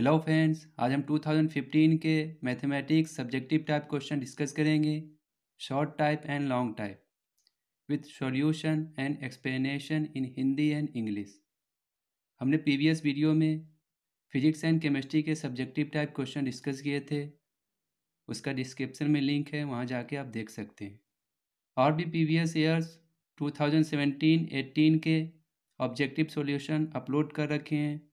hello friends आज हम 2015 के mathematics subjective type question discuss करेंगे short type and long type with solution and explanation in Hindi and English हमने previous video में physics and chemistry के subjective type question discuss किए थे उसका डिस्क्रिप्शन में लिंक है वहाँ जाके आप देख सकते हैं और भी प्रीवियस ईयर्स 2017-18 के ऑब्जेक्टिव सॉल्यूशन अपलोड कर रखे हैं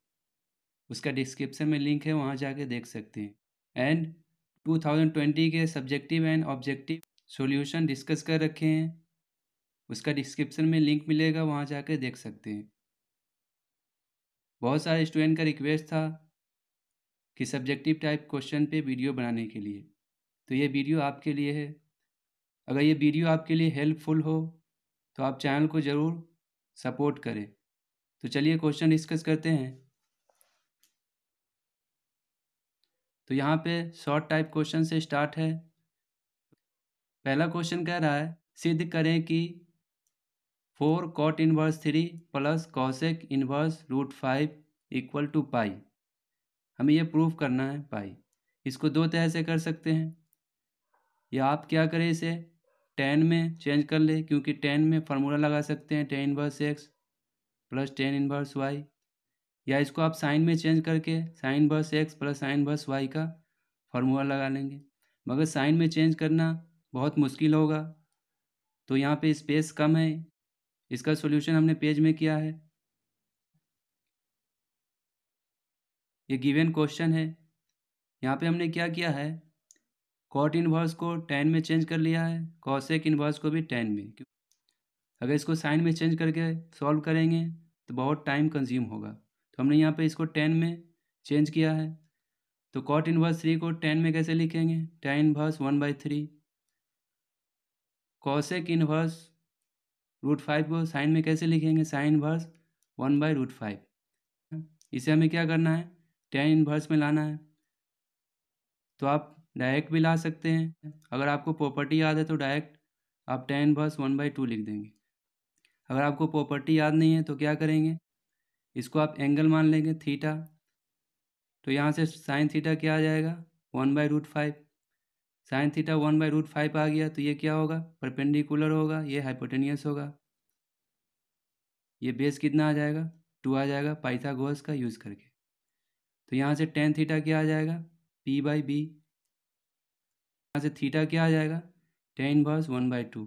उसका डिस्क्रिप्शन में लिंक है वहाँ जाके देख सकते हैं एंड 2020 के subjective and objective solution discuss कर रखे हैं उसका डिस्क्रिप्शन में लिंक मिलेगा वहाँ जाके देख सकते हैं बहुत सारे स्टूडेंट का रिक्वेस्ट था कि सब्जेक्टिव टाइप क्वेश्चन पे वीडियो बनाने के लिए तो ये वीडियो आपके लिए है अगर ये वीडियो आपके लिए हेल्पफुल हो तो आप चैनल को ज़रूर सपोर्ट करें तो चलिए क्वेश्चन डिस्कस करते हैं तो यहाँ पे शॉर्ट टाइप क्वेश्चन से स्टार्ट है पहला क्वेश्चन कह रहा है सिद्ध करें कि four cot inverse three plus cosec inverse root five equal to pi हमें यह प्रूफ करना है पाई इसको दो तरह से कर सकते हैं या आप क्या करें इसे टेन में चेंज कर ले क्योंकि टेन में फार्मूला लगा सकते हैं tan inverse x plus tan inverse y या इसको आप साइन में चेंज करके साइन बस एक्स प्लस साइन बस वाई का फार्मूला लगा लेंगे मगर साइन में चेंज करना बहुत मुश्किल होगा तो यहाँ पे स्पेस कम है इसका सॉल्यूशन हमने पेज में किया है ये गिवन क्वेश्चन है यहाँ पे हमने क्या किया है कॉट इनवर्स को टेन में चेंज कर लिया है कॉसेक इनवर्स को भी टेन में अगर इसको साइन में चेंज करके सॉल्व करेंगे तो बहुत टाइम कंज्यूम होगा तो हमने यहाँ पे इसको टेन में चेंज किया है तो कॉट इनवर्स थ्री को टेन में कैसे लिखेंगे tan inverse one by three in inverse root five को साइन में कैसे लिखेंगे sine inverse one by root five इसे हमें क्या करना है टेन इन वर्स में लाना है तो आप डायरेक्ट भी ला सकते हैं अगर आपको प्रॉपर्टी याद है तो डायरेक्ट आप tan inverse one by two लिख देंगे अगर आपको प्रॉपर्टी याद नहीं है तो क्या करेंगे इसको आप एंगल मान लेंगे थीटा तो यहाँ से साइन थीटा क्या आ जाएगा one by root five sine theta one by root five आ गया तो ये क्या होगा परपेंडिकुलर होगा ये हाइपोटेनियस होगा ये बेस कितना आ जाएगा टू आ जाएगा पाइथागोरस का यूज़ करके तो यहाँ से टेन थीटा क्या आ जाएगा पी बाई बी यहाँ से थीटा क्या आ जाएगा टेन बस वन बाई टू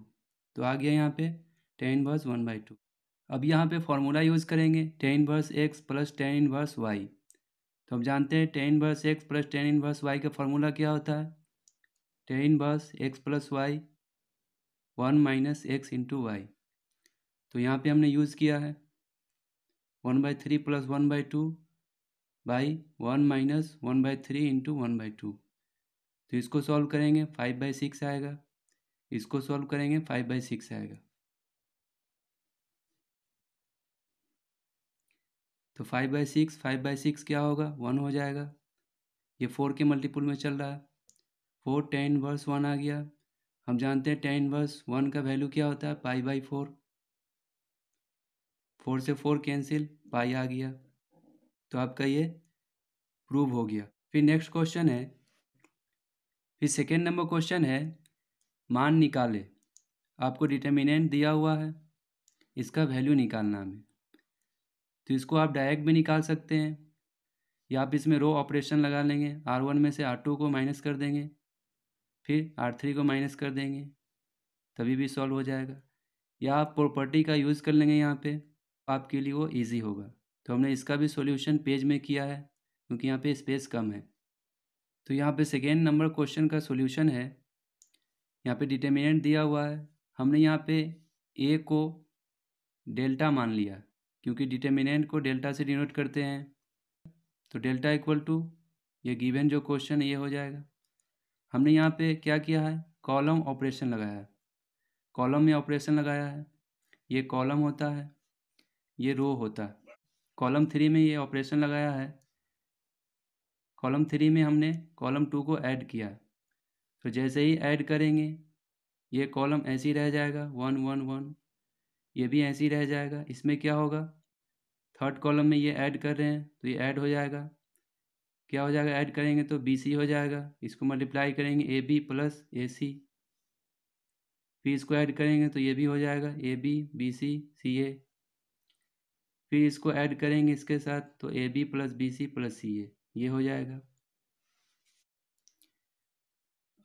तो आ गया यहाँ पे टेन बस वन बाई टू अब यहाँ पे फार्मूला यूज़ करेंगे tan inverse x plus tan inverse y तो हम जानते हैं tan inverse x plus tan inverse y का फार्मूला क्या होता है tan inverse x plus y one minus x into y तो यहाँ पे हमने यूज़ किया है one by three plus one by two by one minus one by three into one by two तो इसको सॉल्व करेंगे फाइव बाई सिक्स आएगा इसको सॉल्व करेंगे फाइव बाई सिक्स आएगा तो five by six five by six क्या होगा वन हो जाएगा ये फोर के मल्टीपुल में चल रहा है फोर टेन वर्स वन आ गया हम जानते हैं टेन वर्स वन का वैल्यू क्या होता है पाई बाई फोर फोर से फोर कैंसिल पाई आ गया तो आपका ये प्रूव हो गया फिर नेक्स्ट क्वेश्चन है फिर सेकेंड नंबर क्वेश्चन है मान निकाले आपको डिटर्मिनेंट दिया हुआ है इसका वैल्यू निकालना हमें तो इसको आप डायरेक्ट भी निकाल सकते हैं या आप इसमें रो ऑपरेशन लगा लेंगे आर वन में से आर टू को माइनस कर देंगे फिर आर थ्री को माइनस कर देंगे तभी भी सॉल्व हो जाएगा या आप प्रॉपर्टी का यूज़ कर लेंगे यहाँ पे आपके लिए वो इजी होगा तो हमने इसका भी सॉल्यूशन पेज में किया है क्योंकि यहाँ पे स्पेस कम है तो यहाँ पे सेकेंड नंबर क्वेश्चन का सोल्यूशन है यहाँ पर डिटर्मिनेंट दिया हुआ है हमने यहाँ पे ए को डेल्टा मान लिया क्योंकि डिटर्मिनेंट को डेल्टा से डिनोट करते हैं तो डेल्टा इक्वल टू ये गिवन जो क्वेश्चन ये हो जाएगा हमने यहाँ पे क्या किया है कॉलम ऑपरेशन लगाया है कॉलम में ऑपरेशन लगाया है ये कॉलम होता है ये रो होता है कॉलम थ्री में ये ऑपरेशन लगाया है कॉलम थ्री में हमने कॉलम टू को ऐड किया तो जैसे ही ऐड करेंगे ये कॉलम ऐसे ही रह जाएगा वन वन वन ये भी ऐसे ही रह जाएगा इसमें क्या होगा थर्ड कॉलम में ये ऐड कर रहे हैं तो ये ऐड हो जाएगा क्या हो जाएगा ऐड करेंगे तो बी सी हो जाएगा इसको मल्टीप्लाई करेंगे ए बी प्लस ए सी फिर इसको ऐड करेंगे तो ये भी हो जाएगा ए बी बी सी सी ए फिर इसको ऐड करेंगे इसके साथ तो A B plus B C plus C A ये हो जाएगा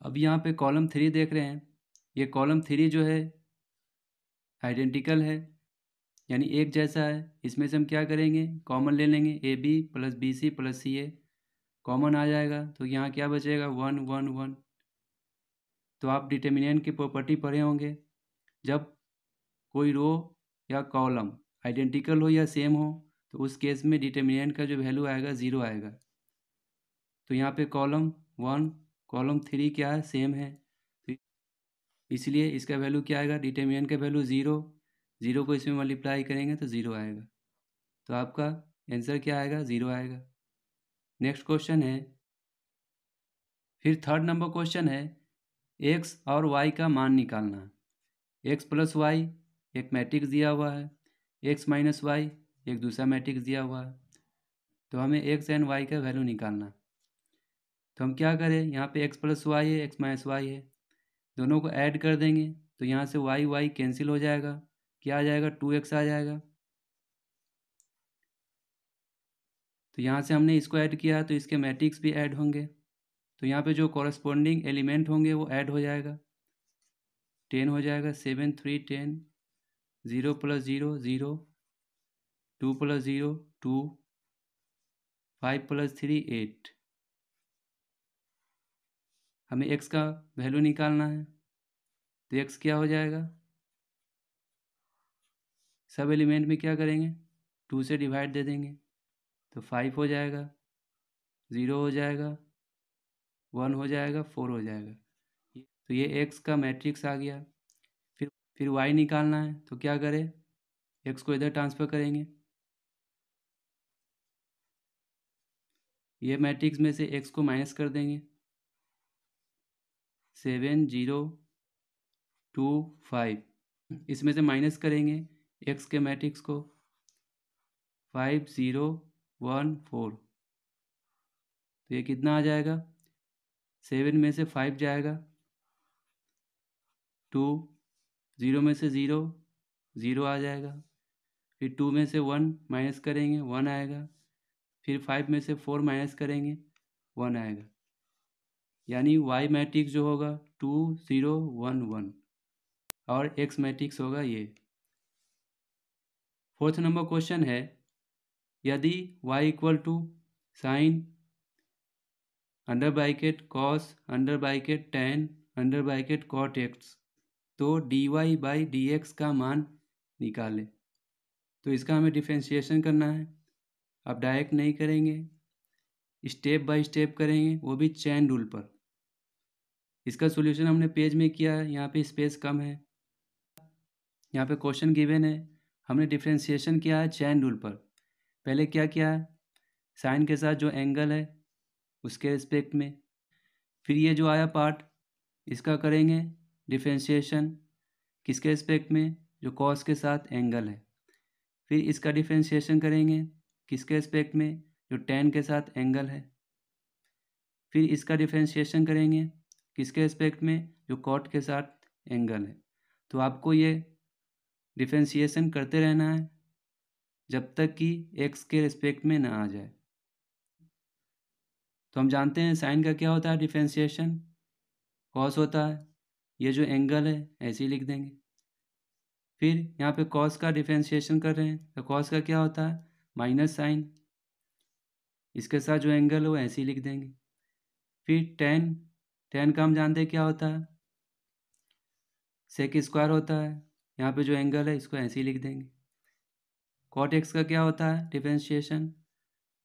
अब यहाँ पे कॉलम थ्री देख रहे हैं ये कॉलम थ्री जो है आइडेंटिकल है यानी एक जैसा है इसमें से हम क्या करेंगे कॉमन ले लेंगे A B plus B C plus C A common आ जाएगा तो यहाँ क्या बचेगा वन वन वन तो आप डिटर्मिनेंट की प्रॉपर्टी पढ़े होंगे जब कोई रो या कॉलम आइडेंटिकल हो या सेम हो तो उस केस में डिटर्मिनेंट का जो वैल्यू आएगा ज़ीरो आएगा तो यहाँ पे कॉलम वन कॉलम थ्री क्या है सेम है इसलिए इसका वैल्यू क्या आएगा डिटर्मिनेंट का वैल्यू ज़ीरो ज़ीरो को इसमें मल्टीप्लाई करेंगे तो ज़ीरो आएगा तो आपका आंसर क्या आएगा ज़ीरो आएगा नेक्स्ट क्वेश्चन है फिर थर्ड नंबर क्वेश्चन है एक्स और वाई का मान निकालना एक्स प्लस वाई एक मैट्रिक्स दिया हुआ है एक्स माइनस वाई एक दूसरा मैट्रिक्स दिया हुआ है तो हमें एक्स एंड वाई का वैल्यू निकालना तो हम क्या करें यहाँ पे एक्स प्लस वाई है एक्स माइनस वाई है दोनों को ऐड कर देंगे तो यहाँ से वाई वाई कैंसिल हो जाएगा क्या आ जाएगा टू एक्स आ जाएगा तो यहाँ से हमने इसको ऐड किया तो इसके मैट्रिक्स भी ऐड होंगे तो यहाँ पे जो कॉरस्पॉन्डिंग एलिमेंट होंगे वो ऐड हो जाएगा टेन हो जाएगा seven three ten zero plus zero zero two plus zero two five plus three eight हमें एक्स का वैल्यू निकालना है तो एक्स क्या हो जाएगा सब एलिमेंट में क्या करेंगे टू से डिवाइड दे देंगे तो फाइव हो जाएगा ज़ीरो हो जाएगा वन हो जाएगा फोर हो जाएगा तो ये एक्स का मैट्रिक्स आ गया फिर फिर वाई निकालना है तो क्या करें एक्स को इधर ट्रांसफ़र करेंगे ये मैट्रिक्स में से एक्स को माइनस कर देंगे सेवन जीरो टू फाइव इसमें से माइनस करेंगे एक्स के मैट्रिक्स को फाइव ज़ीरो वन फोर तो ये कितना आ जाएगा सेवन में से फाइव जाएगा टू ज़ीरो में से ज़ीरो ज़ीरो आ जाएगा फिर टू में से वन माइनस करेंगे वन आएगा फिर फाइव में से फोर माइनस करेंगे वन आएगा यानी वाई मैट्रिक्स जो होगा टू ज़ीरो वन वन और एक्स मैट्रिक्स होगा ये फोर्थ नंबर क्वेश्चन है यदि y equal to sine under bracket cos under bracket tan under bracket cot x तो d y by d x का मान निकालें तो इसका हमें डिफ्रेंशिएशन करना है आप डायरेक्ट नहीं करेंगे स्टेप बाय स्टेप करेंगे वो भी चैन रूल पर इसका सोल्यूशन हमने पेज में किया है यहाँ पे स्पेस कम है यहाँ पे क्वेश्चन गिवन है हमने डिफ्रेंसीशन किया है चैन रूल पर पहले क्या किया है साइन के साथ जो एंगल है उसके रिस्पेक्ट में फिर ये जो आया पार्ट इसका करेंगे डिफ्रेंसीशन किसके रिस्पेक्ट में जो कॉस के साथ एंगल है फिर इसका डिफ्रेंसीशन करेंगे किसके रिस्पेक्ट में जो टेन के साथ एंगल है फिर इसका डिफ्रेंसीशन करेंगे किसके रिस्पेक्ट में जो कॉट के साथ एंगल है तो आपको ये डिफ्रेंसीसन करते रहना है जब तक कि एक्स के रिस्पेक्ट में ना आ जाए तो हम जानते हैं साइन का क्या होता है डिफ्रेंसीसन कॉस होता है ये जो एंगल है ऐसे ही लिख देंगे फिर यहाँ पे कॉस का डिफ्रेंसीसन कर रहे हैं तो कॉस का क्या होता है माइनस साइन इसके साथ जो एंगल है वो ऐसे ही लिख देंगे फिर टेन टेन का हम जानते हैं क्या होता है सेक स्क्वायर होता है यहाँ पे जो एंगल है इसको ऐसे ही लिख देंगे कॉट एक्स का क्या होता है differentiation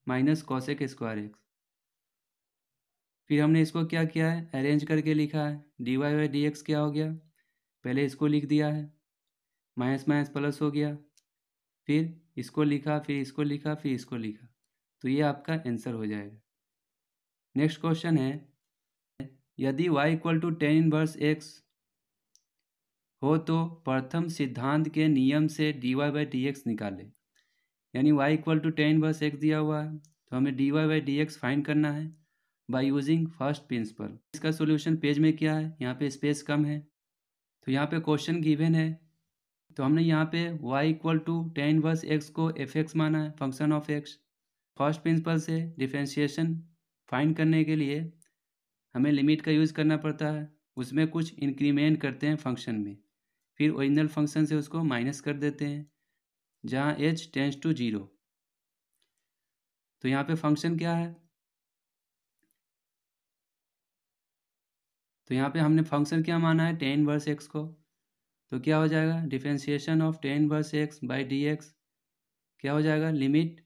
minus cosec square x फिर हमने इसको क्या किया है अरेंज करके लिखा है d y y d x क्या हो गया पहले इसको लिख दिया है माइनस माइनस प्लस हो गया फिर इसको लिखा फिर इसको लिखा फिर इसको लिखा तो ये आपका आंसर हो जाएगा नेक्स्ट क्वेश्चन है यदि y equal to tan inverse x हो तो प्रथम सिद्धांत के नियम से dy y by d x निकालें यानी y equal to tan inverse x दिया हुआ है तो हमें dy y by d x find करना है बाई यूजिंग फर्स्ट प्रिंसिपल इसका सोल्यूशन पेज में क्या है यहाँ पे स्पेस कम है तो यहाँ पे क्वेश्चन गिवेन है तो हमने यहाँ पे y equal to tan inverse x को एफ एक्स माना है function of x first principle से डिफ्रेंशिएशन फाइंड करने के लिए हमें लिमिट का यूज़ करना पड़ता है उसमें कुछ इंक्रीमेंट करते हैं फंक्शन में फिर ओरिजिनल फंक्शन से उसको माइनस कर देते हैं जहाँ एच टेंस टू जीरो तो यहाँ पे फंक्शन क्या है तो यहाँ पे हमने फंक्शन क्या माना है टेन वर्स एक्स को तो क्या हो जाएगा differentiation of tan inverse x by d x क्या हो जाएगा limit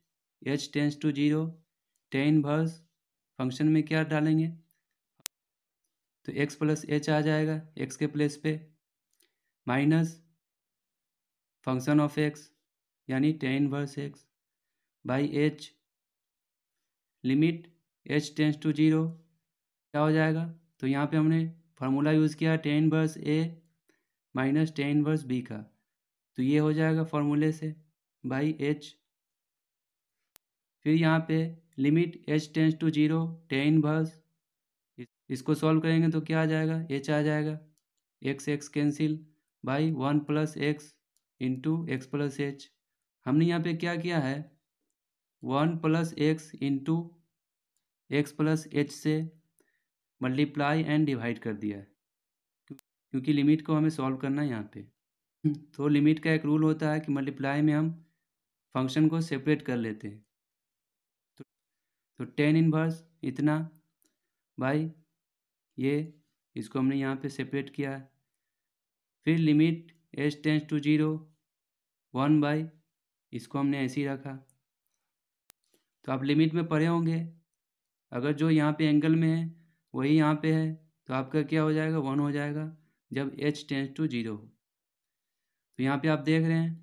h tends to zero tan inverse function में क्या डालेंगे तो एक्स प्लस एच आ जाएगा एक्स के प्लेस पे माइनस फंक्शन ऑफ एक्स यानी tan inverse x by h limit h tends to zero क्या हो जाएगा तो यहाँ पे हमने फार्मूला यूज़ किया tan inverse A minus tan inverse B का तो ये हो जाएगा फार्मूले से बाई एच फिर यहाँ पे limit h tends to zero tan inverse इसको सॉल्व करेंगे तो क्या आ जाएगा एच आ जाएगा x x cancel by one plus x into x plus h हमने यहाँ पे क्या किया है one plus x into x plus h से मल्टीप्लाई एंड डिवाइड कर दिया है क्योंकि लिमिट को हमें सॉल्व करना है यहाँ पे तो लिमिट का एक रूल होता है कि मल्टीप्लाई में हम फंक्शन को सेपरेट कर लेते हैं तो टेन तो इनवर्स इतना बाई ये इसको हमने यहाँ पे सेपरेट किया फिर limit h tends to zero one by इसको हमने ऐसे ही रखा तो आप लिमिट में पढ़े होंगे अगर जो यहाँ पे एंगल में है वही यहाँ पे है तो आपका क्या हो जाएगा वन हो जाएगा जब एच टेंस टू जीरो तो यहाँ पे आप देख रहे हैं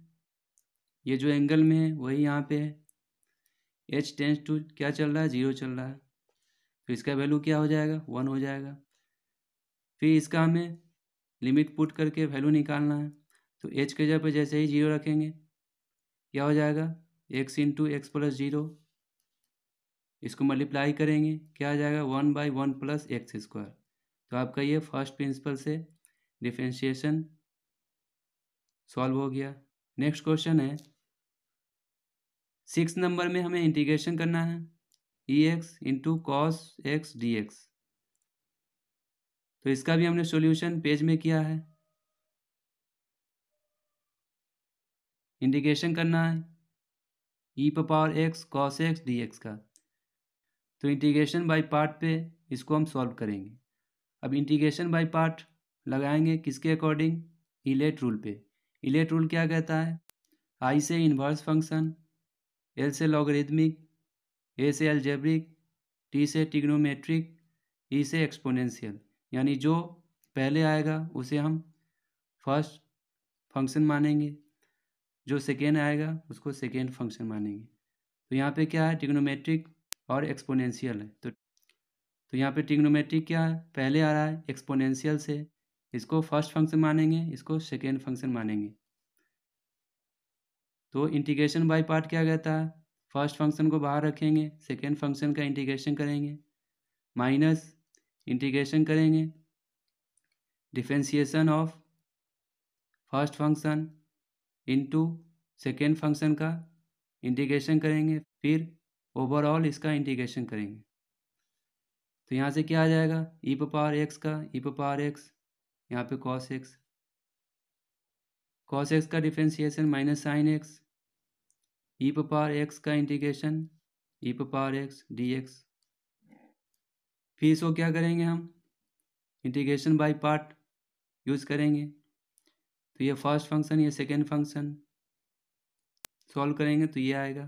ये जो एंगल में है वही यहाँ पे है एच टेंस टू क्या चल रहा है ज़ीरो चल रहा है इसका वैल्यू क्या हो जाएगा वन हो जाएगा फिर इसका हमें लिमिट पुट करके वैल्यू निकालना है तो एच के जगह पर जैसे ही जीरो रखेंगे क्या हो जाएगा x into x plus zero इसको मल्टीप्लाई करेंगे क्या आ जाएगा one by one plus x square तो आपका ये फर्स्ट प्रिंसिपल से डिफ्रेंशिएशन सॉल्व हो गया नेक्स्ट क्वेश्चन है सिक्स नंबर में हमें इंटीग्रेशन करना है e x into cos x d x तो इसका भी हमने सॉल्यूशन पेज में किया है इंडिकेशन करना है ई पर power x cos x d x का तो इंटीग्रेशन बाय पार्ट पे इसको हम सॉल्व करेंगे अब इंटीग्रेशन बाय पार्ट लगाएंगे किसके अकॉर्डिंग इलेट रूल पे इलेट रूल क्या कहता है आई से इन्वर्स फंक्शन एल से लॉगरिदमिक ए से एल्जेब्रिक टी से टिग्नोमेट्रिक ई e से एक्सपोनेंशियल यानी जो पहले आएगा उसे हम फर्स्ट फंक्शन मानेंगे जो सेकेंड आएगा उसको सेकेंड फंक्शन मानेंगे तो यहाँ पे क्या है टिग्नोमेट्रिक और एक्सपोनेंशियल है तो तो यहाँ पे टिग्नोमेट्रिक क्या है पहले आ रहा है एक्सपोनेंशियल से इसको फर्स्ट फंक्शन मानेंगे इसको सेकेंड फंक्शन मानेंगे तो इंटीग्रेशन बाय पार्ट क्या कहता है फर्स्ट फंक्शन को बाहर रखेंगे सेकेंड फंक्शन का इंटीग्रेशन करेंगे माइनस इंटीग्रेशन करेंगे differentiation of first function into second function का इंटीग्रेशन करेंगे फिर ओवरऑल इसका इंटीग्रेशन करेंगे तो यहाँ से क्या आ जाएगा ई पावर एक्स का ई पो पावर एक्स यहाँ पे कॉस एक्स कॉस एक्स का differentiation minus sine x e e power x का integration e e power x d x फिर इसको क्या करेंगे हम इंटीग्रेशन बाय पार्ट यूज़ करेंगे तो ये फर्स्ट फंक्शन ये सेकेंड फंक्शन सॉल्व करेंगे तो ये आएगा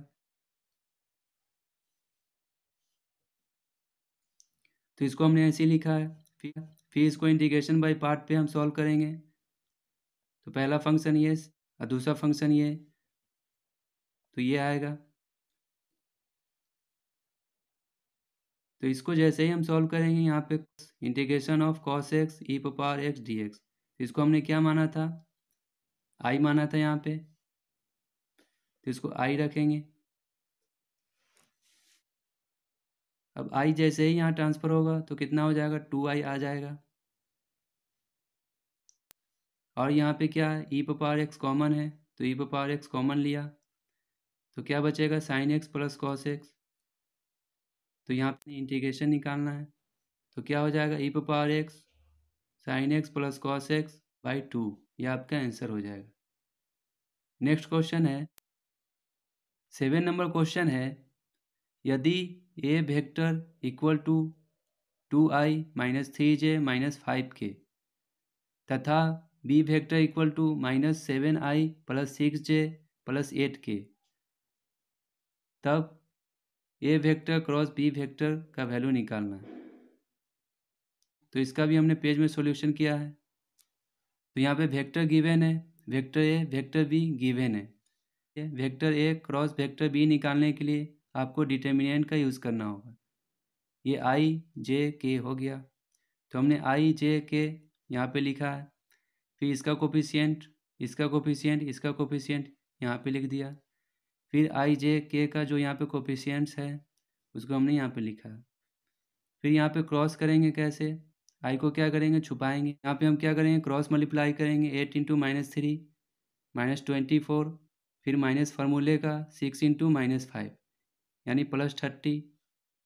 तो इसको हमने ऐसे लिखा है फिर फिर इसको इंटीग्रेशन बाय पार्ट पे हम सॉल्व करेंगे तो पहला फंक्शन ये और दूसरा फंक्शन ये तो ये आएगा तो इसको जैसे ही हम सॉल्व करेंगे यहाँ पे integration of cos x e power x d x इसको हमने क्या माना था आई माना था यहाँ पे तो इसको आई रखेंगे अब आई जैसे ही यहाँ ट्रांसफर होगा तो कितना हो जाएगा टू आई आ जाएगा और यहाँ पे क्या है ई पावर एक्स कॉमन है तो ई पावर एक्स कॉमन लिया तो क्या बचेगा sine x plus cos x तो यहाँ पे इंटीग्रेशन निकालना है तो क्या हो जाएगा e power x sine x plus cos x by two ये आपका आंसर हो जाएगा नेक्स्ट क्वेश्चन है सेवन नंबर क्वेश्चन है यदि A vector equal to two I minus three J minus five K तथा B vector equal to minus seven I plus six J plus eight K तब A vector cross B vector का value निकालना है तो इसका भी हमने page में सॉल्यूशन किया है तो यहाँ पे वेक्टर गिवेन है vector A vector B given है vector A cross vector B निकालने के लिए आपको डिटर्मिनेंट का यूज़ करना होगा ये आई जे के हो गया तो हमने आई जे के यहाँ पे लिखा है फिर इसका कोफिशियंट इसका कोफिशियंट इसका कोफिशियंट यहाँ पे लिख दिया फिर आई जे के का जो यहाँ पे कोफिशियंट्स है उसको हमने यहाँ पे लिखा फिर यहाँ पे क्रॉस करेंगे कैसे आई को क्या करेंगे छुपाएंगे यहाँ पे हम क्या करेंगे क्रॉस मल्टीप्लाई करेंगे eight into minus three minus twenty four फिर माइनस फार्मूले का सिक्स इंटू माइनस फाइव यानी प्लस थर्टी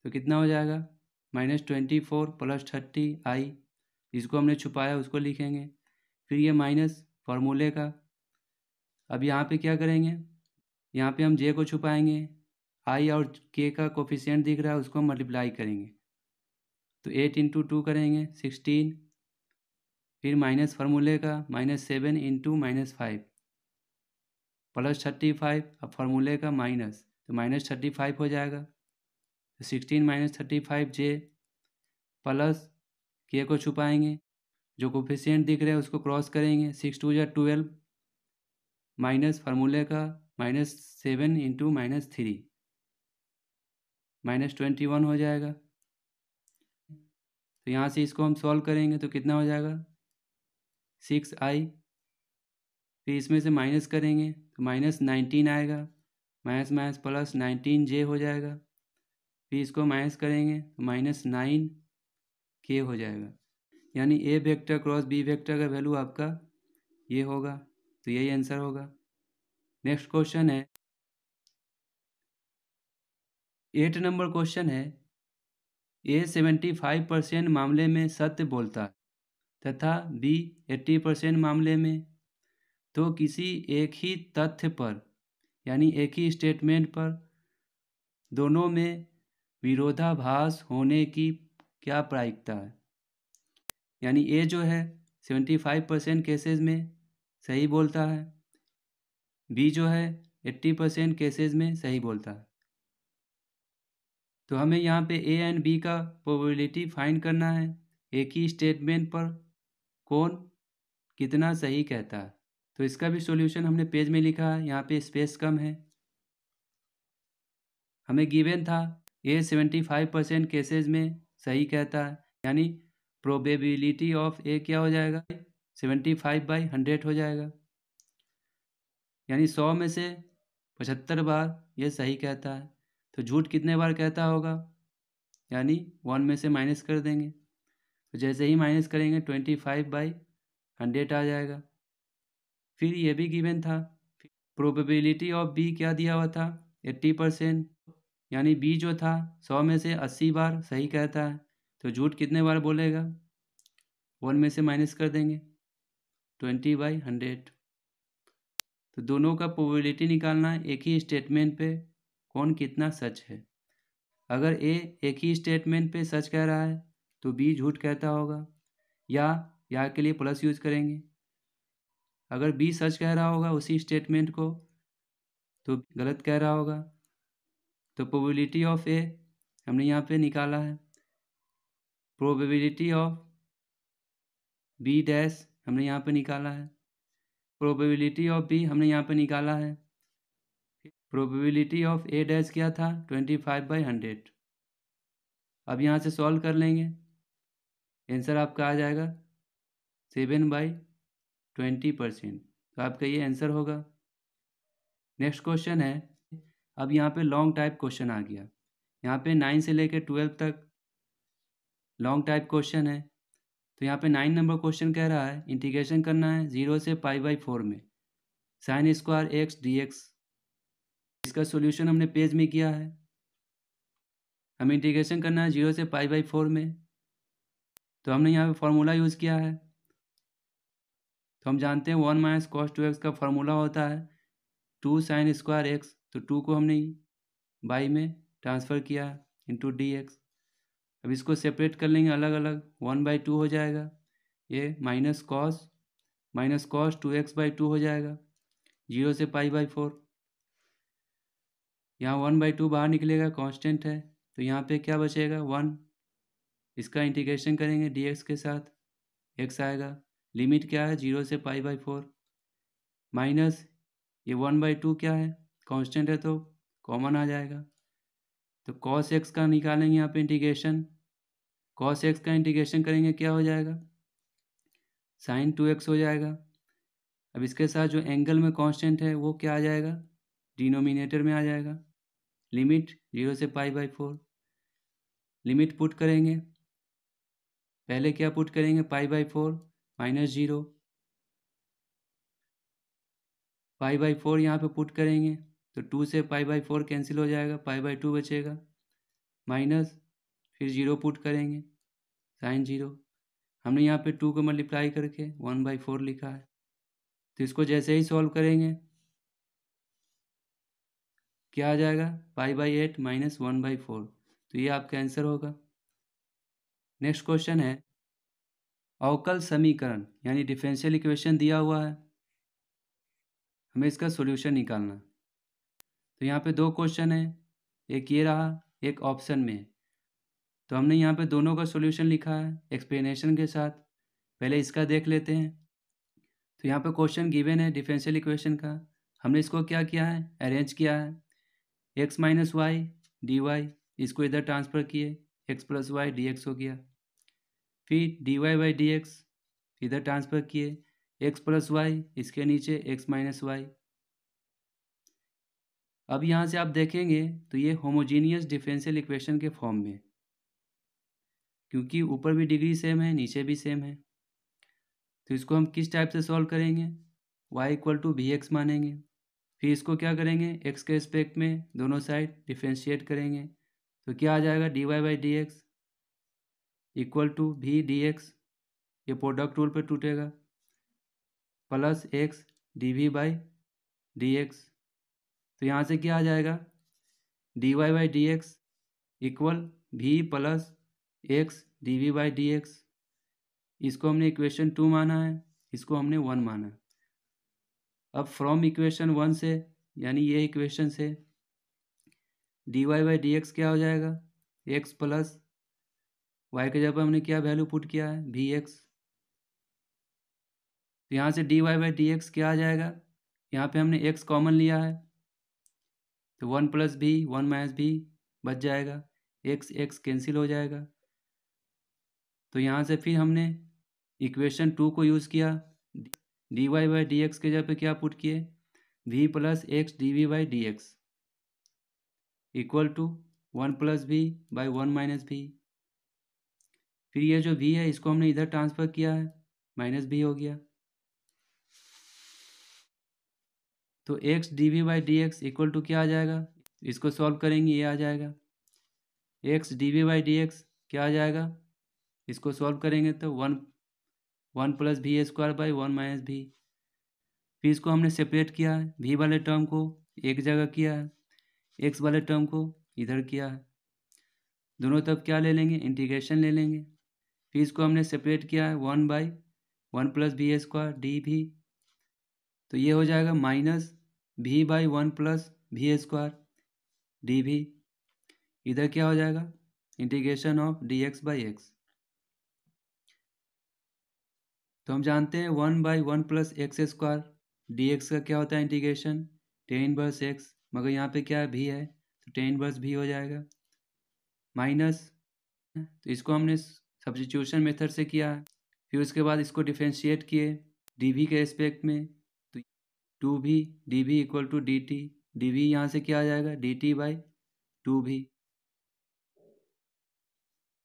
तो कितना हो जाएगा minus twenty four plus thirty I जिसको हमने छुपाया उसको लिखेंगे फिर ये माइनस फार्मूले का अब यहाँ पे क्या करेंगे यहाँ पे हम जे को छुपाएंगे आई और के का कोफिशियंट दिख रहा है उसको हम मल्टीप्लाई करेंगे तो एट इंटू टू करेंगे सिक्सटीन फिर माइनस फार्मूले का minus seven into minus five plus thirty five अब फार्मूले का माइनस तो माइनस थर्टी फाइव हो जाएगा तो sixteen minus thirty five J plus K को छुपाएंगे जो कोफिशियंट दिख रहा है उसको क्रॉस करेंगे सिक्स टू या ट्वेल्व माइनस फार्मूले का minus seven into minus three minus twenty one हो जाएगा तो यहाँ से इसको हम सॉल्व करेंगे तो कितना हो जाएगा सिक्स आई फिर इसमें से माइनस करेंगे तो माइनस नाइनटीन आएगा minus minus plus nineteen J हो जाएगा फिर इसको माइनस करेंगे तो माइनस नाइन के हो जाएगा यानी A vector cross B vector का वैल्यू आपका ये होगा तो यही आंसर होगा नेक्स्ट क्वेश्चन है एट नंबर क्वेश्चन है ए सेवेंटी फाइव परसेंट मामले में सत्य बोलता है तथा बी एट्टी परसेंट मामले में तो किसी एक ही तथ्य पर यानी एक ही स्टेटमेंट पर दोनों में विरोधाभास होने की क्या प्रायिकता है यानी ए जो है सेवेंटी फाइव परसेंट केसेज में सही बोलता है बी जो है एट्टी परसेंट केसेज में सही बोलता है तो हमें यहाँ पे ए एंड बी का प्रोबेबिलिटी फाइंड करना है एक ही स्टेटमेंट पर कौन कितना सही कहता है तो इसका भी सॉल्यूशन हमने पेज में लिखा है यहाँ पे स्पेस कम है हमें गिवन था A seventy five percent cases में सही कहता है यानी प्रोबेबिलिटी ऑफ ए क्या हो जाएगा सेवेंटी फाइव बाई हंड्रेड हो जाएगा यानी सौ में से पचहत्तर बार ये सही कहता है तो झूठ कितने बार कहता होगा यानी वन में से माइनस कर देंगे तो जैसे ही माइनस करेंगे ट्वेंटी फाइव बाई हंड्रेड आ जाएगा फिर यह भी गिवन था प्रोबेबिलिटी ऑफ बी क्या दिया हुआ था एट्टी परसेंट यानी बी जो था सौ में से अस्सी बार सही कहता है तो झूठ कितने बार बोलेगा वन में से माइनस कर देंगे ट्वेंटी बाई हंड्रेड तो दोनों का प्रोबेबिलिटी निकालना है एक ही स्टेटमेंट पे कौन कितना सच है अगर ए एक ही स्टेटमेंट पे सच कह रहा है तो बी झूठ कहता होगा या या के लिए प्लस यूज करेंगे अगर बी सच कह रहा होगा उसी स्टेटमेंट को तो गलत कह रहा होगा तो प्रोबेबिलिटी ऑफ ए हमने यहाँ पे निकाला है प्रोबेबिलिटी ऑफ बी डैश हमने यहाँ पे निकाला है प्रोबेबिलिटी ऑफ बी हमने यहाँ पे निकाला है प्रोबेबिलिटी ऑफ ए डैज क्या था ट्वेंटी फाइव बाई हंड्रेड अब यहाँ से सॉल्व कर लेंगे आंसर आपका आ जाएगा सेवन बाई ट्वेंटी परसेंट तो आपका ये आंसर होगा नेक्स्ट क्वेश्चन है अब यहाँ पे लॉन्ग टाइप क्वेश्चन आ गया यहाँ पे नाइन से लेकर ट्वेल्व तक लॉन्ग टाइप क्वेश्चन है तो यहाँ पे नाइन नंबर क्वेश्चन कह रहा है इंटीग्रेशन करना है जीरो से पाई बाई फोर में sine square x d x इसका सोल्यूशन हमने पेज में किया है हमें इंटीग्रेशन करना है जीरो से पाई बाई फोर में तो हमने यहाँ पे फार्मूला यूज़ किया है तो हम जानते हैं one minus cos two x का फार्मूला होता है टू साइन स्क्वायर एक्स तो टू को हमने बाई में ट्रांसफ़र किया इंटू डी एक्स अब इसको सेपरेट कर लेंगे अलग अलग वन बाई टू हो जाएगा ये minus cos minus cos two x by two हो जाएगा जीरो से पाई बाई फोर यहाँ वन बाई टू बाहर निकलेगा कांस्टेंट है तो यहाँ पे क्या बचेगा वन इसका इंटीग्रेशन करेंगे डी के साथ एक्स आएगा लिमिट क्या है जीरो से पाई बाई फोर माइनस ये वन बाई टू क्या है कांस्टेंट है तो कॉमन आ जाएगा तो कॉस एक्स का निकालेंगे यहाँ पे इंटीग्रेशन कॉस एक्स का इंटीग्रेशन करेंगे क्या हो जाएगा साइन टू एक्स हो जाएगा अब इसके साथ जो एंगल में कांस्टेंट है वो क्या आ जाएगा डिनोमिनेटर में आ जाएगा लिमिट जीरो से pi by four limit put करेंगे पहले क्या पुट करेंगे pi by four minus zero pi by four यहाँ पे पुट करेंगे तो टू से पाई बाई फोर कैंसिल हो जाएगा पाई बाई टू बचेगा माइनस फिर जीरो पुट करेंगे साइन जीरो हमने यहाँ पे टू को मल्टीप्लाई करके वन बाई फोर लिखा है तो इसको जैसे ही सॉल्व करेंगे क्या आ जाएगा pi by eight minus one by four तो ये आपका आंसर होगा नेक्स्ट क्वेश्चन है अवकल समीकरण यानी डिफरेंशियल इक्वेशन दिया हुआ है हमें इसका सोल्यूशन निकालना तो यहाँ पे दो क्वेश्चन है एक ये रहा एक ऑप्शन में तो हमने यहाँ पे दोनों का सॉल्यूशन लिखा है एक्सप्लेनेशन के साथ पहले इसका देख लेते हैं तो यहाँ पे क्वेश्चन गिवन है डिफेंशियल इक्वेशन का हमने इसको क्या किया है अरेंज किया है x minus y d y इसको इधर ट्रांसफ़र किए x plus y d x हो गया फिर d y y d x इधर ट्रांसफ़र किए एक्स प्लस वाई इसके नीचे एक्स माइनस वाई अब यहाँ से आप देखेंगे तो ये होमोजीनियस डिफरेंशियल इक्वेशन के फॉर्म में क्योंकि ऊपर भी डिग्री सेम है नीचे भी सेम है तो इसको हम किस टाइप से सॉल्व करेंगे y equal to v x मानेंगे फिर इसको क्या करेंगे एक्स के रिस्पेक्ट में दोनों साइड डिफ्रेंशिएट करेंगे तो क्या आ जाएगा d y by d x equal to v d x ये प्रोडक्ट रूल पर टूटेगा plus x d v by d x तो यहाँ से क्या आ जाएगा d y by d x equal v plus x d v by d x इसको हमने इक्वेशन टू माना है इसको हमने वन माना अब फ्रॉम इक्वेशन वन से यानी ये इक्वेशन से d y by d x क्या हो जाएगा एक्स प्लस वाई के जगह पर हमने क्या वैल्यू पुट किया है वी एक्स तो यहाँ से d y by d x क्या आ जाएगा यहाँ पे हमने एक्स कॉमन लिया है तो one plus v one minus v बच जाएगा एक्स एक्स कैंसिल हो जाएगा तो यहाँ से फिर हमने इक्वेशन टू को यूज़ किया d y by d x के जगह पे क्या पुट किए v plus x d v by d x equal to one plus v by one minus v फिर ये जो वी है इसको हमने इधर ट्रांसफ़र किया है माइनस वी हो गया तो x d v by d x equal to क्या आ जाएगा इसको सॉल्व करेंगे ये आ जाएगा x d v by d x क्या आ जाएगा इसको सॉल्व करेंगे तो one one plus v square by one minus v फिर इसको हमने सेपरेट किया है भी वाले टर्म को एक जगह किया है एक्स वाले टर्म को इधर किया है दोनों तब क्या ले लेंगे इंटीग्रेशन ले लेंगे फिर इसको हमने सेपरेट किया है one by one plus v square d v तो ये हो जाएगा minus v by one plus v square d v इधर क्या हो जाएगा integration of d x by x तो हम जानते हैं one by one plus x square d x का क्या होता है इंटीग्रेशन टेन वर्स एक्स मगर यहाँ पे क्या भी है तो टेन वर्स भी हो जाएगा माइनस तो इसको हमने सब्सटीट्यूशन मेथड से किया फिर उसके बाद इसको डिफ्रेंशिएट किए डी के रेस्पेक्ट में to v d v equal to d t d v यहाँ से क्या आ जाएगा डी टी बाई टू भी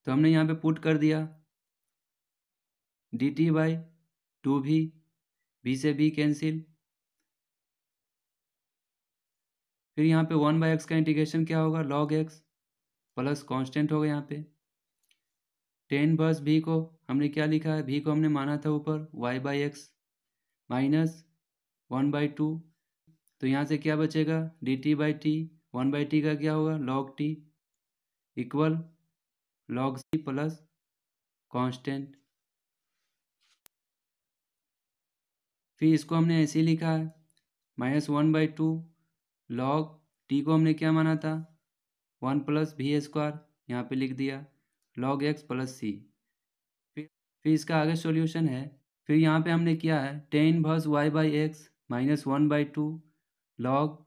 तो हमने यहाँ पे पुट कर दिया d t by two v b से बी कैंसिल फिर यहाँ पे वन बाई एक्स का इंटीग्रेशन क्या होगा लॉग एक्स प्लस कांस्टेंट होगा यहाँ पे टेन बस भी को हमने क्या लिखा है भी को हमने माना था ऊपर y by x minus one by two तो यहाँ से क्या बचेगा d t by t one by t का क्या होगा log t equal log c plus constant फिर इसको हमने ऐसे लिखा है minus one by two log t को हमने क्या माना था वन प्लस भी स्क्वायर यहाँ पे लिख दिया लॉग एक्स प्लस सी फिर फिर इसका आगे सॉल्यूशन है फिर यहाँ पे हमने किया है टेन भस y by x minus one by two log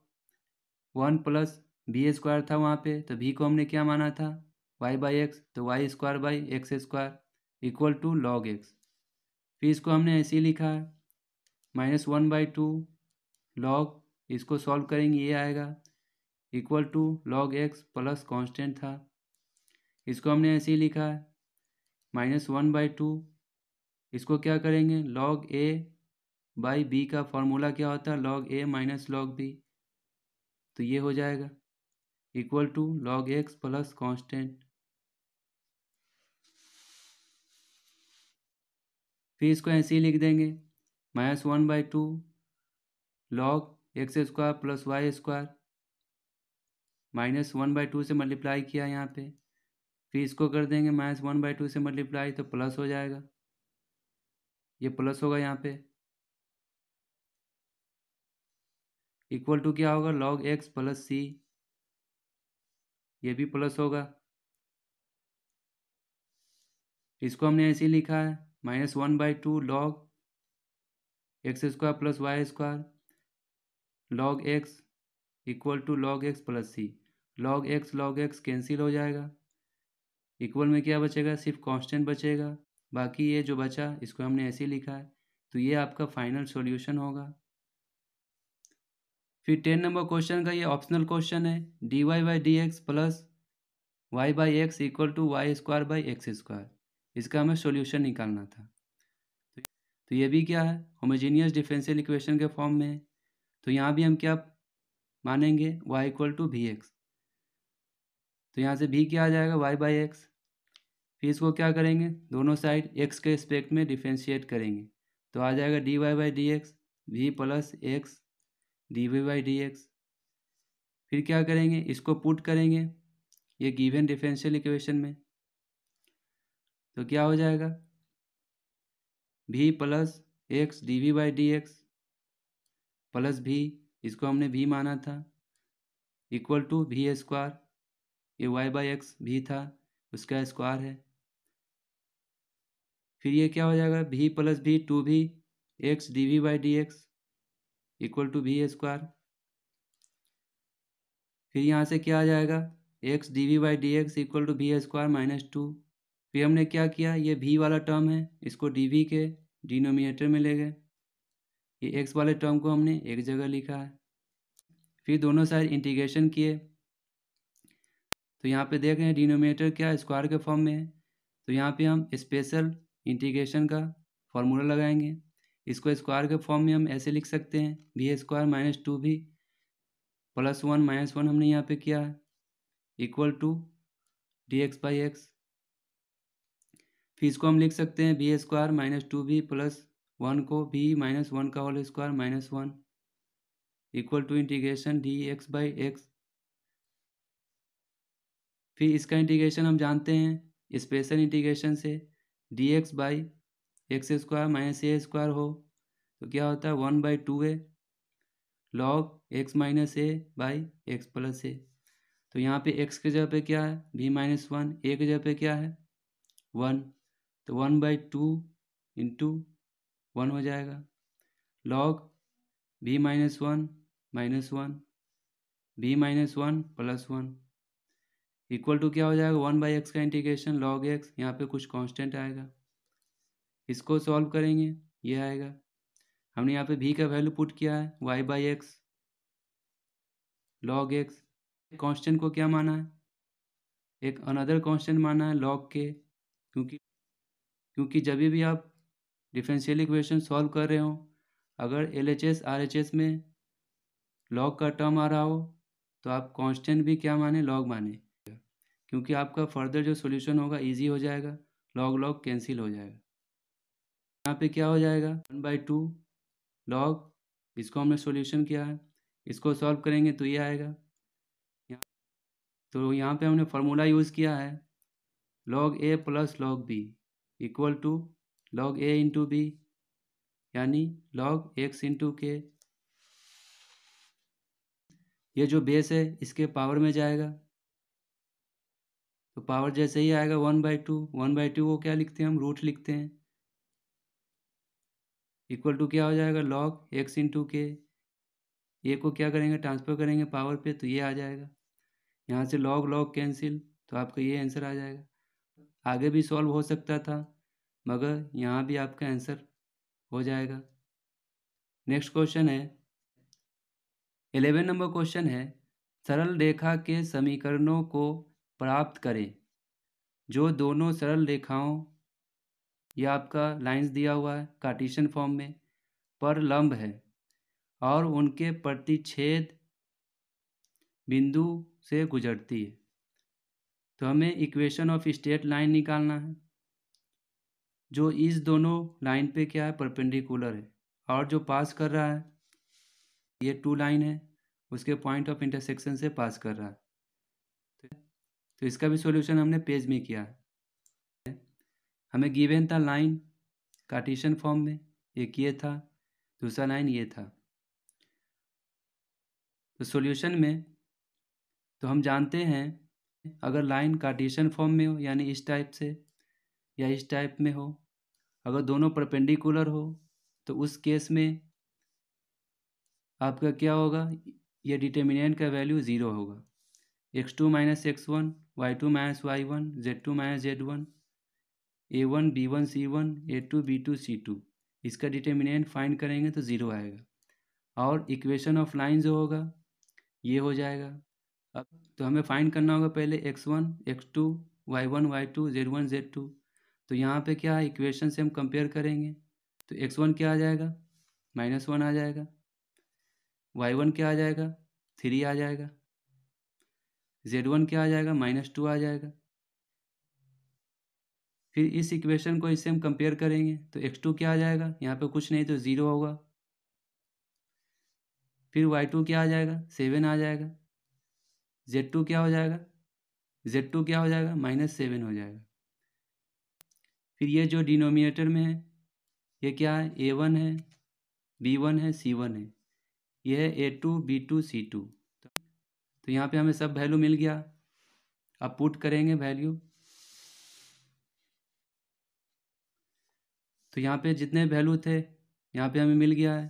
one plus b square था वहाँ पे तो बी को हमने क्या माना था वाई बाई एक्स तो y square by x square equal to log x फिर इसको हमने ऐसे ही लिखा है minus one by two log इसको सॉल्व करेंगे ये आएगा equal to log x plus constant था इसको हमने ऐसे ही लिखा है माइनस वन बाई टू इसको क्या करेंगे लॉग ए बाई बी का फॉर्मूला क्या होता है log a minus log b तो ये हो जाएगा equal to log x plus constant फिर इसको ऐसे ही लिख देंगे minus one by two log x square plus y square minus one by two से मल्टीप्लाई किया यहाँ पे फिर इसको कर देंगे माइनस वन बाई टू से मल्टीप्लाई तो प्लस हो जाएगा ये प्लस होगा यहाँ पे इक्वल टू क्या होगा लॉग एक्स प्लस सी ये भी प्लस होगा इसको हमने ऐसे लिखा है minus one by two log x square plus y square log x equal to log x plus c log x log x cancel हो जाएगा इक्वल में क्या बचेगा सिर्फ कांस्टेंट बचेगा बाकी ये जो बचा इसको हमने ऐसे लिखा है तो ये आपका फाइनल सॉल्यूशन होगा फिर टेन नंबर क्वेश्चन का ये ऑप्शनल क्वेश्चन है d y by d x plus y by x equal to y square by x square इसका हमें सोल्यूशन निकालना था तो ये भी क्या है होमोजीनियस डिफरेंशियल इक्वेशन के फॉर्म में है तो यहाँ भी हम क्या मानेंगे y equal to v x तो यहाँ से भी क्या आ जाएगा वाई बाई एक्स फिर इसको क्या करेंगे दोनों साइड एक्स के रिस्पेक्ट में डिफ्रेंशिएट करेंगे तो आ जाएगा d y by d x v plus x d v by d x फिर क्या करेंगे इसको पुट करेंगे ये गिवन डिफरेंशियल इक्वेशन में तो क्या हो जाएगा v plus x d v by d x plus v इसको हमने भी माना था इक्वल टू भी स्क्वायर ये वाई बाई एक्स भी था उसका स्क्वायर है फिर ये क्या हो जाएगा v plus v two v x d v by d x equal to v square फिर यहाँ से क्या आ जाएगा x d v by d x equal to v square minus two फिर हमने क्या किया ये वी वाला टर्म है इसको डी वी के डिनोमिनेटर में ले गए ये एक्स वाले टर्म को हमने एक जगह लिखा है फिर दोनों साइड इंटीग्रेशन किए तो यहाँ पे देख रहे हैं डिनोमिनेटर क्या स्क्वायर के फॉर्म में है तो यहाँ पे हम स्पेशल इंटीग्रेशन का फॉर्मूला लगाएंगे इसको स्क्वायर के फॉर्म में हम ऐसे लिख सकते हैं b square minus two v plus one minus one हमने यहाँ पे किया है equal to d x by x फिर इसको हम लिख सकते हैं b square minus two b plus one को बी माइनस वन का whole square minus one equal to integration d x by x फिर इसका इंटीग्रेशन हम जानते हैं स्पेशल इंटीग्रेशन से d x by x square minus a square हो तो क्या होता है one by two a log x minus a by x plus a तो यहाँ पे एक्स के जगह पे क्या है बी माइनस वन ए के जगह पे क्या है वन तो one by two into one हो जाएगा log b minus one minus one b minus one plus one equal to क्या हो जाएगा वन बाई एक्स का इंटीग्रेशन लॉग एक्स यहाँ पे कुछ कांस्टेंट आएगा इसको सॉल्व करेंगे ये आएगा हमने यहाँ पे भी का वैल्यू पुट किया है y by x log x constant को क्या माना है एक अनदर कॉन्स्टेंट माना है लॉग के क्योंकि क्योंकि जब भी आप डिफरेंशियल इक्वेशन सॉल्व कर रहे हो अगर L H S R H S में लॉग का टर्म आ रहा हो तो आप कांस्टेंट भी क्या माने लॉग माने क्योंकि आपका फर्दर जो सॉल्यूशन होगा इजी हो जाएगा लॉग लॉग कैंसिल हो जाएगा यहाँ पे क्या हो जाएगा वन बाई टू लॉग इसको हमने सॉल्यूशन किया है इसको सॉल्व करेंगे तो ये आएगा तो यहाँ पे हमने फार्मूला यूज़ किया है log a plus log b equal to log a into b यानी लॉग एक्स इंटू के ये जो बेस है इसके पावर में जाएगा तो पावर जैसे ही आएगा one by two one by two को क्या लिखते हैं हम रूट लिखते हैं इक्वल टू क्या हो जाएगा लॉग एक्स इंटू के ए को क्या करेंगे ट्रांसफ़र करेंगे पावर पे तो ये आ जाएगा यहाँ से लॉग लॉग कैंसिल तो आपका ये आंसर आ जाएगा आगे भी सॉल्व हो सकता था मगर यहाँ भी आपका आंसर हो जाएगा नेक्स्ट क्वेश्चन है एलेवन नंबर क्वेश्चन है सरल रेखा के समीकरणों को प्राप्त करें जो दोनों सरल रेखाओं यह आपका लाइंस दिया हुआ है कार्टिशन फॉर्म में पर लंब है और उनके प्रतिच्छेद बिंदु से गुजरती है तो हमें इक्वेशन ऑफ स्टेट लाइन निकालना है जो इस दोनों लाइन पे क्या है परपेंडिकुलर है और जो पास कर रहा है ये टू लाइन है उसके पॉइंट ऑफ इंटरसेक्शन से पास कर रहा है तो इसका भी सॉल्यूशन हमने पेज में किया है हमें गिवेन था लाइन कार्टिशन फॉर्म में एक ये था दूसरा लाइन ये था तो सॉल्यूशन में तो हम जानते हैं अगर लाइन कार्टिशन फॉर्म में हो यानी इस टाइप से या इस टाइप में हो अगर दोनों परपेंडिकुलर हो तो उस केस में आपका क्या होगा ये डिटर्मिनेंट का वैल्यू ज़ीरो होगा x two minus x one y two minus y one z two minus z one a one b one c one a two b two c two इसका determinant find करेंगे तो zero आएगा और equation of line जो होगा ये हो जाएगा अब तो हमें फाइंड करना होगा पहले x one x two y one y two z one z two तो यहाँ पे क्या है इक्वेशन से हम कंपेयर करेंगे तो एक्स वन क्या आ जाएगा माइनस वन आ जाएगा वाई वन क्या आ जाएगा थ्री आ जाएगा जेड वन क्या आ जाएगा माइनस टू आ जाएगा फिर इस इक्वेशन को इससे हम कंपेयर करेंगे तो एक्स टू क्या आ जाएगा यहाँ पे कुछ नहीं तो ज़ीरो होगा फिर वाई टू क्या आ जाएगा सेवन आ जाएगा जेड टू क्या हो जाएगा जेड टू क्या हो जाएगा माइनस सेवन हो जाएगा फिर ये जो डिनोमिनेटर में है ये क्या है ए वन है बी वन है सी वन है ये है a two b two c two तो यहाँ पे हमें सब वैल्यू मिल गया अब पुट करेंगे वैल्यू तो यहाँ पे जितने वैल्यू थे यहाँ पे हमें मिल गया है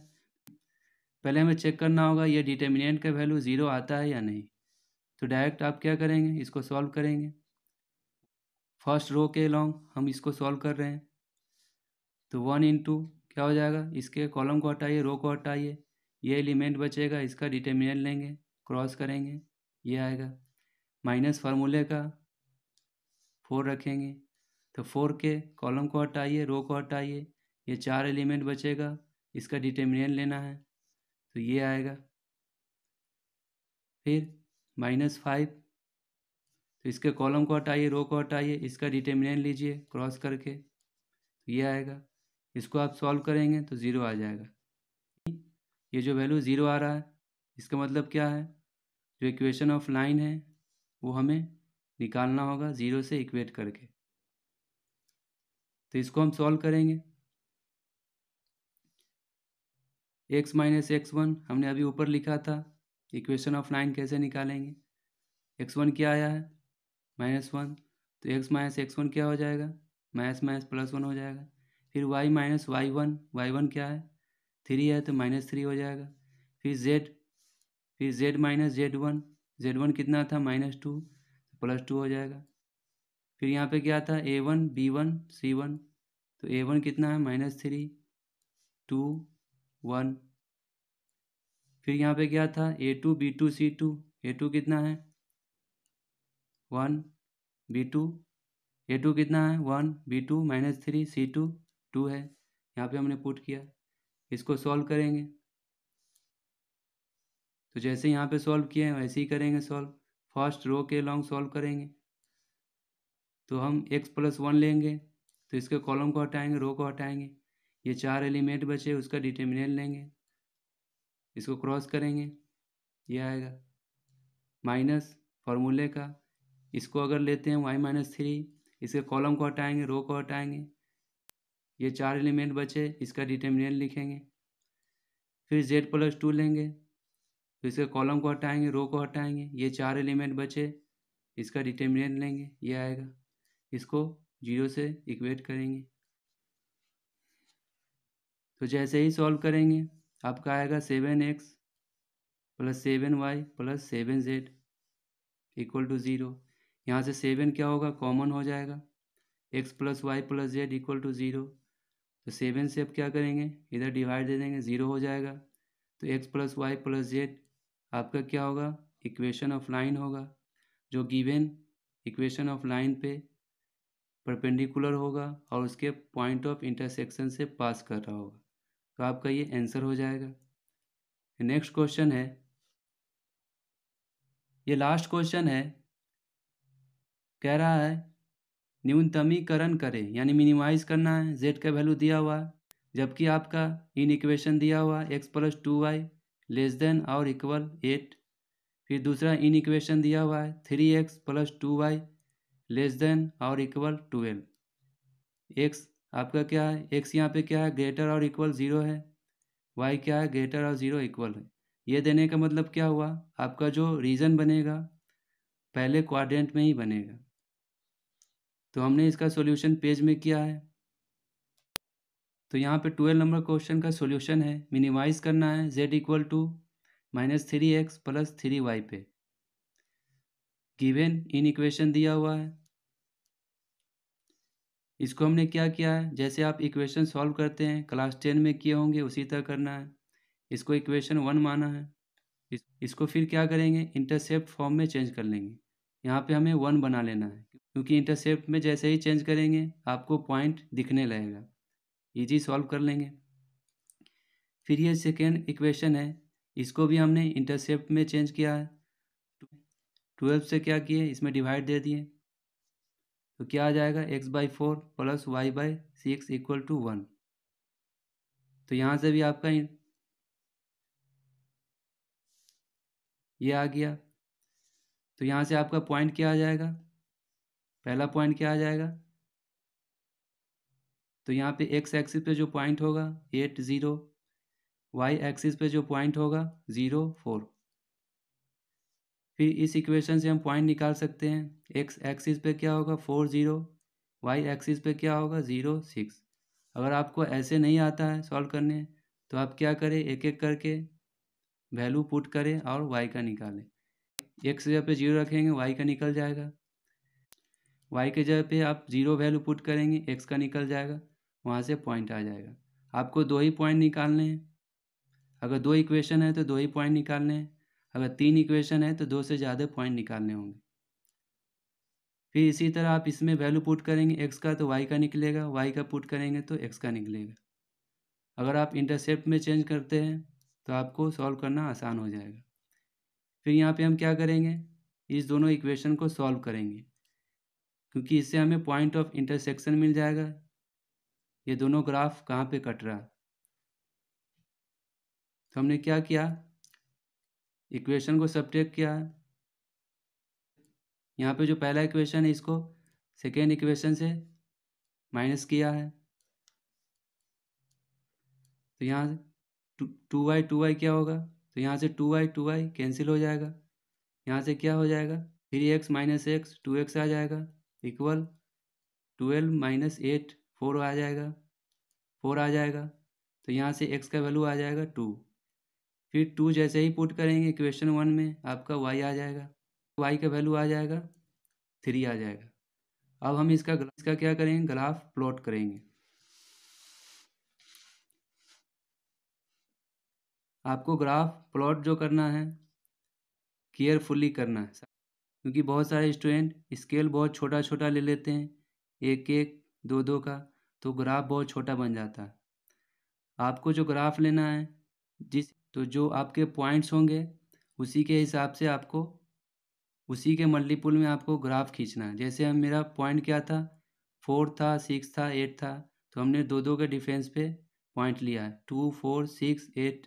पहले हमें चेक करना होगा ये डिटर्मिनेंट का वैल्यू ज़ीरो आता है या नहीं तो डायरेक्ट आप क्या करेंगे इसको सॉल्व करेंगे फर्स्ट रो के लॉन्ग हम इसको सॉल्व कर रहे हैं तो वन इंटू क्या हो जाएगा इसके कॉलम को हटाइए रो को हटाइए ये एलिमेंट बचेगा इसका डिटर्मिनेंट लेंगे क्रॉस करेंगे ये आएगा माइनस फार्मूले का फोर रखेंगे तो फोर के कॉलम को हटाइए रो को हटाइए ये चार एलिमेंट बचेगा इसका डिटर्मिनेंट लेना है तो ये आएगा फिर माइनस फाइव तो इसके कॉलम को हटाइए रो को हटाइए इसका डिटर्मिनेंट लीजिए क्रॉस करके तो ये आएगा इसको आप सॉल्व करेंगे तो ज़ीरो आ जाएगा ये जो वैल्यू ज़ीरो आ रहा है इसका मतलब क्या है जो इक्वेशन ऑफ लाइन है वो हमें निकालना होगा ज़ीरो से इक्वेट करके तो इसको हम सॉल्व करेंगे एक्स माइनस एक्स वन हमने अभी ऊपर लिखा था इक्वेशन ऑफ लाइन कैसे निकालेंगे एक्स वन क्या आया है माइनस वन तो एक्स माइनस एक्स वन क्या हो जाएगा माइनस माइनस प्लस वन हो जाएगा फिर y minus y one y one क्या है थ्री है तो माइनस थ्री हो जाएगा फिर जेड फिर z minus z one z one कितना था माइनस टू प्लस टू हो जाएगा फिर यहाँ पे क्या था a one b one c one तो ए वन कितना है माइनस थ्री टू वन फिर यहाँ पे क्या था a two b two c two a two कितना है one b two a two कितना है one b two minus three c two two है यहाँ पे हमने पुट किया इसको सॉल्व करेंगे तो जैसे यहाँ पे सॉल्व किया है वैसे ही करेंगे सॉल्व फर्स्ट रो के लॉन्ग सॉल्व करेंगे तो हम एक्स प्लस वन लेंगे तो इसके कॉलम को हटाएंगे रो को हटाएंगे ये चार एलिमेंट बचे उसका डिटर्मिनेंट लेंगे इसको क्रॉस करेंगे ये आएगा माइनस फार्मूले का इसको अगर लेते हैं वाई माइनस थ्री इसके कॉलम को हटाएंगे रो को हटाएंगे ये चार एलिमेंट बचे इसका डिटर्मिनेंट लिखेंगे फिर जेड प्लस टू लेंगे तो इसके कॉलम को हटाएंगे रो को हटाएंगे ये चार एलिमेंट बचे इसका डिटर्मिनेंट लेंगे ये आएगा इसको जीरो से इक्वेट करेंगे तो जैसे ही सॉल्व करेंगे आपका आएगा seven x plus seven y plus seven z equal to zero यहाँ से सेवन क्या होगा कॉमन हो जाएगा x plus y plus z equal to zero तो सेवन से अब क्या करेंगे इधर डिवाइड दे देंगे ज़ीरो हो जाएगा तो x plus y plus z आपका क्या होगा इक्वेशन ऑफ लाइन होगा जो गिवेन इक्वेशन ऑफ लाइन पे परपेंडिकुलर होगा और उसके पॉइंट ऑफ इंटरसेक्शन से पास कर रहा होगा तो आपका ये आंसर हो जाएगा नेक्स्ट क्वेश्चन है ये लास्ट क्वेश्चन है कह रहा है न्यूनतमीकरण करें यानी मिनिमाइज करना है जेड का वैल्यू दिया हुआ है जबकि आपका इन इक्वेशन दिया हुआ है x plus two y less than और इक्वल एट फिर दूसरा इन इक्वेशन दिया हुआ है three x plus two y less than और इक्वल ट्वेल्व एक्स आपका क्या है एक्स यहाँ पे क्या है ग्रेटर और इक्वल ज़ीरो है वाई क्या है ग्रेटर और ज़ीरो इक्वल है ये देने का मतलब क्या हुआ आपका जो रीज़न बनेगा पहले क्वाड्रेंट में ही बनेगा तो हमने इसका सॉल्यूशन पेज में किया है तो यहाँ पे ट्वेल्व नंबर क्वेश्चन का सॉल्यूशन है मिनिमाइज करना है z equal to minus three x plus three y पे गिवेन इन इक्वेशन दिया हुआ है इसको हमने क्या किया है जैसे आप इक्वेशन सॉल्व करते हैं क्लास टेन में किए होंगे उसी तरह करना है इसको इक्वेशन वन माना है इस, इसको फिर क्या करेंगे इंटरसेप्ट फॉर्म में चेंज कर लेंगे यहाँ पे हमें वन बना लेना है क्योंकि इंटरसेप्ट में जैसे ही चेंज करेंगे आपको पॉइंट दिखने लगेगा ईजी सॉल्व कर लेंगे फिर ये सेकेंड इक्वेशन है इसको भी हमने इंटरसेप्ट में चेंज किया है ट्वेल्व से क्या किए इसमें डिवाइड दे दिए तो क्या आ जाएगा x by four plus y by six equal to one तो यहाँ से भी आपका ये आ गया तो यहाँ से आपका पॉइंट क्या आ जाएगा पहला पॉइंट क्या आ जाएगा तो यहाँ पे एक्स एक्सिस पे जो पॉइंट होगा एट ज़ीरो वाई एक्सिस पे जो पॉइंट होगा ज़ीरो फोर फिर इस इक्वेशन से हम पॉइंट निकाल सकते हैं एक्स एक्सिस पे क्या होगा फोर ज़ीरो वाई एक्सिस पे क्या होगा ज़ीरो सिक्स अगर आपको ऐसे नहीं आता है सॉल्व करने तो आप क्या करें एक एक करके वैल्यू पुट करें और वाई का निकालें एक्स जगह पे जीरो रखेंगे वाई का निकल जाएगा वाई के जगह पे आप जीरो वैल्यू पुट करेंगे एक्स का निकल जाएगा वहाँ से पॉइंट आ जाएगा आपको दो ही पॉइंट निकालने हैं अगर दो इक्वेशन है तो दो ही पॉइंट निकालने हैं अगर तीन इक्वेशन है तो दो से ज़्यादा पॉइंट निकालने होंगे फिर इसी तरह आप इसमें वैल्यू पुट करेंगे एक्स का तो वाई का निकलेगा वाई का पुट करेंगे तो एक्स का निकलेगा अगर आप इंटरसेप्ट में चेंज करते हैं तो आपको सॉल्व करना आसान हो जाएगा फिर यहाँ पे हम क्या करेंगे इस दोनों इक्वेशन को सॉल्व करेंगे क्योंकि इससे हमें पॉइंट ऑफ इंटरसेक्शन मिल जाएगा ये दोनों ग्राफ कहाँ पे कट रहा तो हमने क्या किया इक्वेशन को सब्ट्रैक्ट किया है यहाँ पे जो पहला इक्वेशन है इसको सेकेंड इक्वेशन से माइनस किया है तो यहाँ two two y two y क्या होगा तो यहाँ से two y two y cancel हो जाएगा यहाँ से क्या हो जाएगा three x minus x two x आ जाएगा equal twelve minus eight four आ जाएगा फोर आ जाएगा तो यहाँ से एक्स का वैल्यू आ जाएगा टू फिर टू जैसे ही पुट करेंगे क्वेश्चन वन में आपका वाई आ जाएगा वाई का वैल्यू आ जाएगा थ्री आ जाएगा अब हम इसका इसका क्या करेंगे ग्राफ प्लॉट करेंगे आपको ग्राफ प्लॉट जो करना है केयरफुली करना है क्योंकि बहुत सारे स्टूडेंट स्केल बहुत छोटा छोटा ले लेते हैं एक एक दो दो का तो ग्राफ बहुत छोटा बन जाता है आपको जो ग्राफ लेना है जिस तो जो आपके पॉइंट्स होंगे उसी के हिसाब से आपको उसी के मल्टीपुल में आपको ग्राफ खींचना है जैसे हम मेरा पॉइंट क्या था फोर था सिक्स था एट था तो हमने दो दो के डिफेंस पे पॉइंट लिया है टू फोर सिक्स एट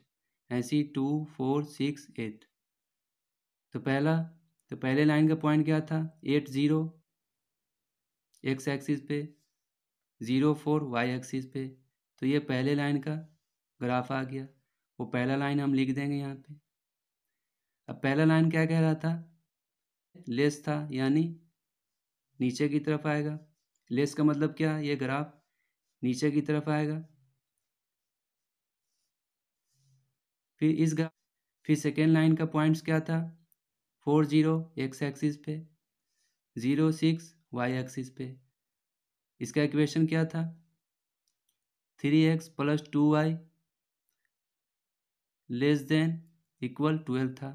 ऐसी टू फोर सिक्स एट तो पहला तो पहले लाइन का पॉइंट क्या था एट ज़ीरो एक्स एक्सिस पे ज़ीरो फोर वाई एक्सिस पे तो ये पहले लाइन का ग्राफ आ गया वो पहला लाइन हम लिख देंगे यहाँ पे अब पहला लाइन क्या कह रहा था लेस था यानी नीचे की तरफ आएगा लेस का मतलब क्या ये ग्राफ नीचे की तरफ आएगा फिर इस ग्राफ फिर सेकेंड लाइन का पॉइंट्स क्या था फोर जीरो एक्स एक्सिस पे ज़ीरो सिक्स वाई एक्सिस पे इसका इक्वेशन क्या था three x plus two y less than equal twelve था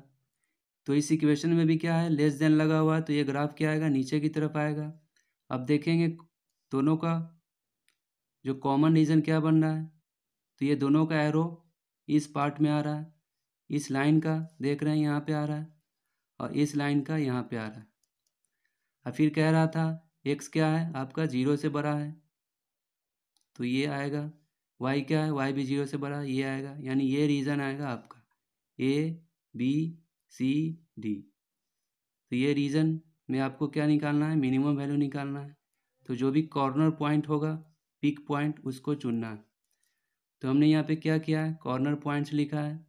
तो इस इक्वेशन में भी क्या है लेस देन लगा हुआ है तो ये ग्राफ क्या आएगा नीचे की तरफ आएगा अब देखेंगे दोनों का जो कॉमन रीजन क्या बन रहा है तो ये दोनों का एरो इस पार्ट में आ रहा है इस लाइन का देख रहे हैं यहाँ पे आ रहा है और इस लाइन का यहाँ पे आ रहा है और फिर कह रहा था एक्स क्या है आपका जीरो से बड़ा है तो ये आएगा वाई क्या है वाई भी जीरो से बड़ा ये आएगा यानी ये रीज़न आएगा आपका ए बी सी डी तो ये रीज़न में आपको क्या निकालना है मिनिमम वैल्यू निकालना है तो जो भी कॉर्नर पॉइंट होगा पिक पॉइंट उसको चुनना है तो हमने यहाँ पे क्या किया है कॉर्नर पॉइंट्स लिखा है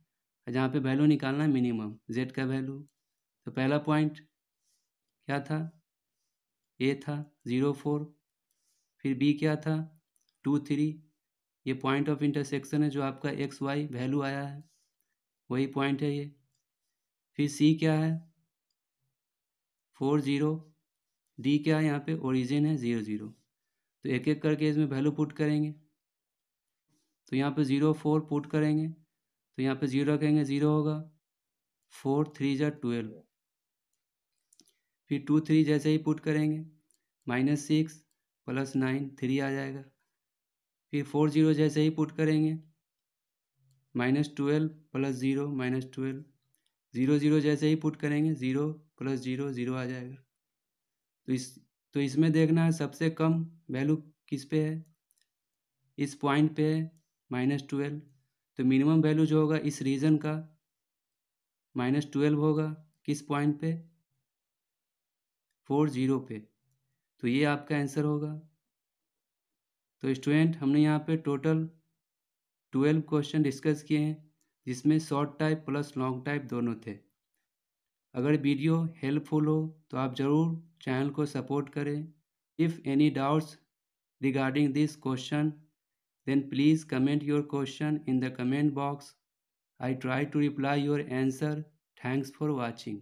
जहाँ पे वैल्यू निकालना है मिनिमम जेड का वैल्यू तो पहला पॉइंट क्या था ए था ज़ीरो फोर फिर बी क्या था टू थ्री ये पॉइंट ऑफ इंटरसेक्शन है जो आपका एक्स वाई वैल्यू आया है वही पॉइंट है ये फिर सी क्या है फोर ज़ीरो डी क्या है यहाँ पे ओरिजिन है ज़ीरो ज़ीरो तो एक एक करके इसमें वैल्यू पुट करेंगे तो यहाँ पे ज़ीरो फोर पुट करेंगे तो यहाँ पे ज़ीरो रखेंगे ज़ीरो होगा फोर थ्री ज़ा ट्वेल्व फिर टू थ्री जैसे ही पुट करेंगे minus six plus nine three आ जाएगा फिर फोर जीरो जैसे ही पुट करेंगे minus twelve plus zero minus twelve zero zero जैसे ही पुट करेंगे ज़ीरो प्लस ज़ीरो ज़ीरो आ जाएगा तो इस तो इसमें देखना है सबसे कम वैल्यू किस पे है इस पॉइंट पे है माइनस ट्वेल्व तो मिनिमम वैल्यू जो होगा इस रीजन का माइनस ट्वेल्व होगा किस पॉइंट पे फोर ज़ीरो पे तो ये आपका आंसर होगा तो स्टूडेंट हमने यहाँ पे टोटल ट्वेल्व क्वेश्चन डिस्कस किए हैं जिसमें short type plus long type दोनों थे अगर वीडियो हेल्पफुल हो तो आप ज़रूर चैनल को सपोर्ट करें if any doubts regarding this question then please comment your question in the comment box I try to reply your answer thanks for watching